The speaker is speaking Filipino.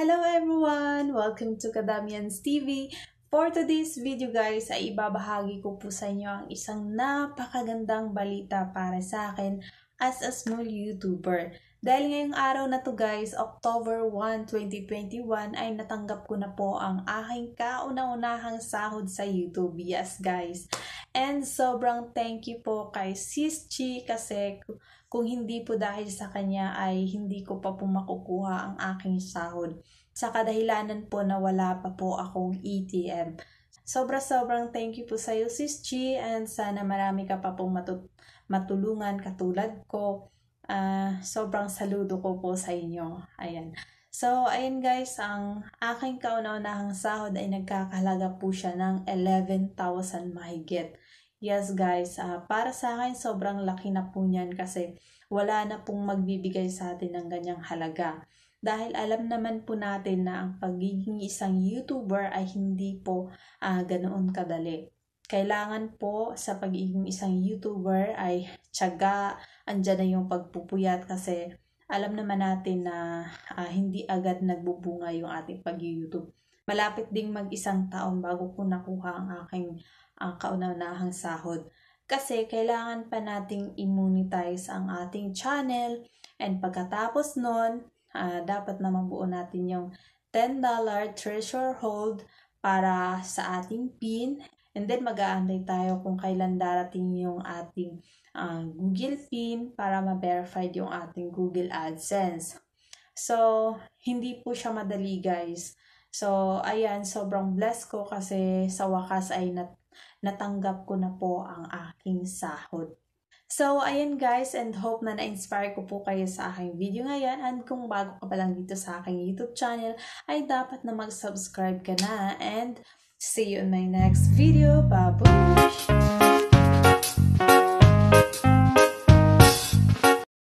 Hello everyone! Welcome to Kadamians TV. For today's video guys, ay ibabahagi ko po sa inyo ang isang napakagandang balita para sa akin as a small YouTuber. Dahil ngayong araw na to guys, October 1, 2021 ay natanggap ko na po ang aking kauna-unahang sahod sa YouTube. Yes guys! And sobrang thank you po kay Sis Chi kasi kung hindi po dahil sa kanya ay hindi ko pa po makukuha ang aking sahod sa kadahilanan po na wala pa po akong ATM. Sobra-sobrang thank you po sa iyo, Sis Chi, and sana marami ka pa pong matut- matulungan katulad ko. Uh, sobrang saludo ko po sa inyo. Ayan. So, ayun guys, ang aking kauna-unahang sahod ay nagkakahalaga po siya ng 11,000 mahigit. Yes guys, uh, para sa akin sobrang laki na po niyan kasi wala na pong magbibigay sa atin ng ganyang halaga. Dahil alam naman po natin na ang pagiging isang YouTuber ay hindi po uh, ganoon kadali. Kailangan po sa pagiging isang YouTuber ay tiyaga, andyan na yung pagpupuyat kasi alam naman natin na uh, hindi agad nagbubunga yung ating pag-YouTube. Malapit ding mag-isang taon bago ko nakuha ang aking uh, kauna-unahang sahod. Kasi kailangan pa nating i-monetize ang ating channel and pagkatapos nun, uh, dapat na mabuo natin yung $10 treasure hold para sa ating pin And then mag-aantay tayo kung kailan darating yung ating uh, Google PIN para ma-verify yung ating Google AdSense. So, hindi po siya madali guys. So, ayan, sobrang blessed ko kasi sa wakas ay nat natanggap ko na po ang aking sahod. So, ayan guys, and hope na na-inspire ko po kayo sa aking video ngayon. And kung bago ka pa lang dito sa aking YouTube channel, ay dapat na mag-subscribe ka na. And See you in my next video. Bye bye.